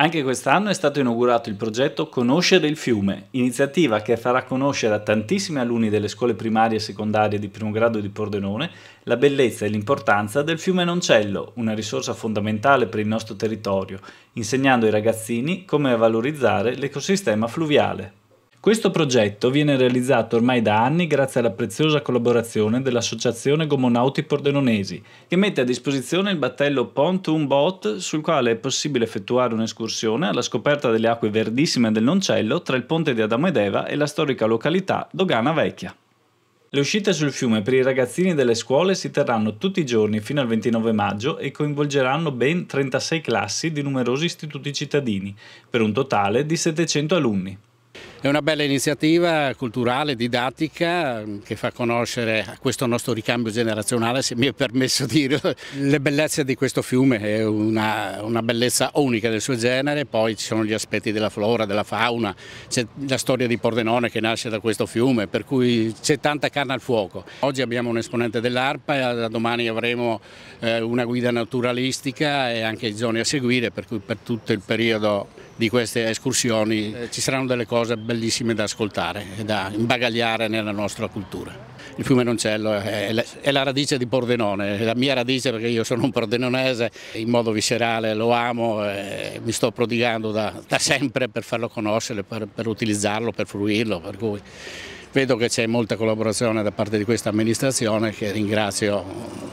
Anche quest'anno è stato inaugurato il progetto Conoscere il fiume, iniziativa che farà conoscere a tantissimi alunni delle scuole primarie e secondarie di primo grado di Pordenone la bellezza e l'importanza del fiume Noncello, una risorsa fondamentale per il nostro territorio, insegnando ai ragazzini come valorizzare l'ecosistema fluviale. Questo progetto viene realizzato ormai da anni grazie alla preziosa collaborazione dell'Associazione Gomonauti Pordenonesi, che mette a disposizione il battello Pontoon Boat sul quale è possibile effettuare un'escursione alla scoperta delle acque verdissime del Noncello tra il ponte di Adamo ed Eva e la storica località Dogana Vecchia. Le uscite sul fiume per i ragazzini delle scuole si terranno tutti i giorni fino al 29 maggio e coinvolgeranno ben 36 classi di numerosi istituti cittadini, per un totale di 700 alunni. È una bella iniziativa culturale, didattica, che fa conoscere questo nostro ricambio generazionale, se mi è permesso dire, le bellezze di questo fiume, è una, una bellezza unica del suo genere, poi ci sono gli aspetti della flora, della fauna, c'è la storia di Pordenone che nasce da questo fiume, per cui c'è tanta carne al fuoco. Oggi abbiamo un esponente dell'ARPA, e eh, domani avremo eh, una guida naturalistica e anche i giorni a seguire, per cui per tutto il periodo di queste escursioni eh, ci saranno delle cose bellissime da ascoltare e da imbagagliare nella nostra cultura. Il fiume Noncello è la, radice di Pordenone, è la mia radice perché io sono un pordenonese, in modo viscerale lo amo e mi sto prodigando da, da sempre per farlo conoscere, per, per utilizzarlo, per fruirlo, per cui vedo che c'è molta collaborazione da parte di questa amministrazione che ringrazio,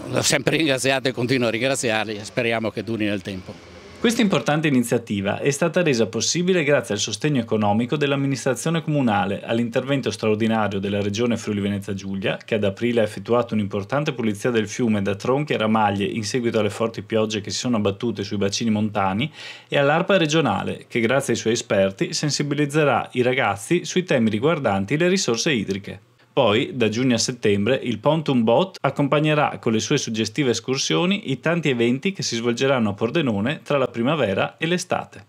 l'ho sempre ringraziato e continuo a ringraziarli e speriamo che duri nel tempo. Questa importante iniziativa è stata resa possibile grazie al sostegno economico dell'amministrazione comunale all'intervento straordinario della regione Friuli Venezia Giulia, che ad aprile ha effettuato un'importante pulizia del fiume da tronchi e ramaglie in seguito alle forti piogge che si sono abbattute sui bacini montani, e all'ARPA regionale, che grazie ai suoi esperti sensibilizzerà i ragazzi sui temi riguardanti le risorse idriche. Poi, da giugno a settembre, il Pontum Bot accompagnerà con le sue suggestive escursioni i tanti eventi che si svolgeranno a Pordenone tra la primavera e l'estate.